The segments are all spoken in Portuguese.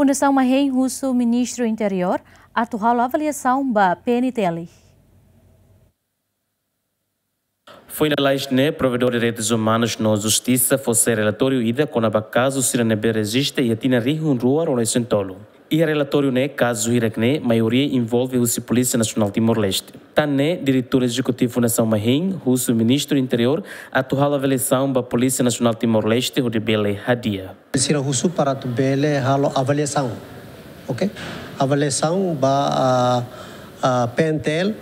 Fundação Mahém Russo, ministro interior, atual avaliação da PNTL. Foi na né? Laisne, provedor de direitos humanos na justiça, fosse relatório ida com a caso Siranebe resiste e atina rio rua ou sentolo. E é relatório ne né? caso Irakne, maioria envolve o polícia nacional Timor-Leste. Tané, diretor executivo Fundação Marim, russo ministro do interior, atual avaliação da Polícia Nacional Timor-Leste, Rudibele Hadia. Sira russo para o halo avaliação, ok? Avaliação da a, PNTL,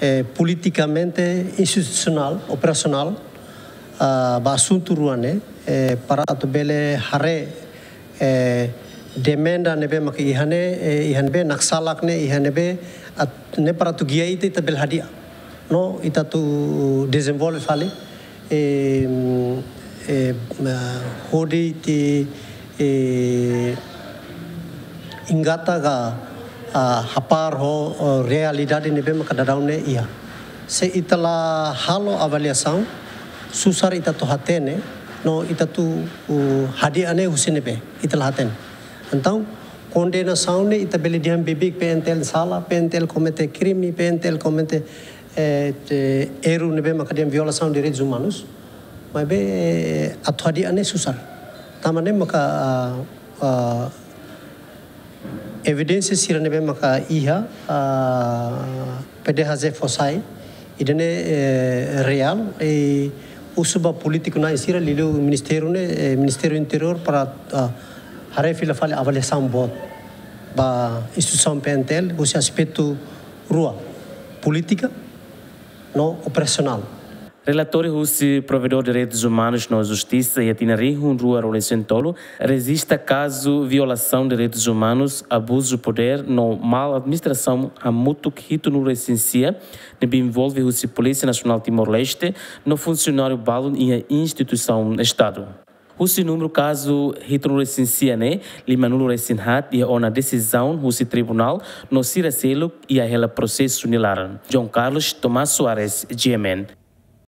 eh, politicamente institucional, operacional, ah, a, assunto Ruané, eh, para o Bele é, demand ane be maki ihane eh, ihane be naksalak ne ihane be at ne paratu giai ite ita bel hadia no ita tu desenvolve fale e e eh, hodi ti e eh, ingata ga hapar ho realidade ne be maka down ne ia se itala halo avaliação susar ita to hatene no ita tu hadi ane husine be itala hatene Então, condenação e estabilidade bíblica para a sala, para a cometer crime, para a cometer eh, eh erro, para a violação de direitos humanos, mas é eh, atuaria necessária. Tama ne maka ah, ah, evidence sira ne maka iha ah, pede haze fosai idene eh, real e usuba politiku na sira lilo ministeru ne ministeru interior para Harefila fale avaliação boa da instituição PNTL, esse aspecto rua, política, não operacional. Relatório russo provedor de direitos humanos na justiça e atinari Hunrua Rolesentolo resiste a caso violação de direitos humanos, abuso de poder, não mal administração a muito rito no recensia, que envolve a Polícia Nacional Timor-Leste, no funcionário Balo e a instituição Estado. Husi número caso retrorecincia, né? Lima nulo recinhat e ona decisão husi tribunal no siracelo e a ela processo nilaran. João Carlos Tomás Soares, GMN.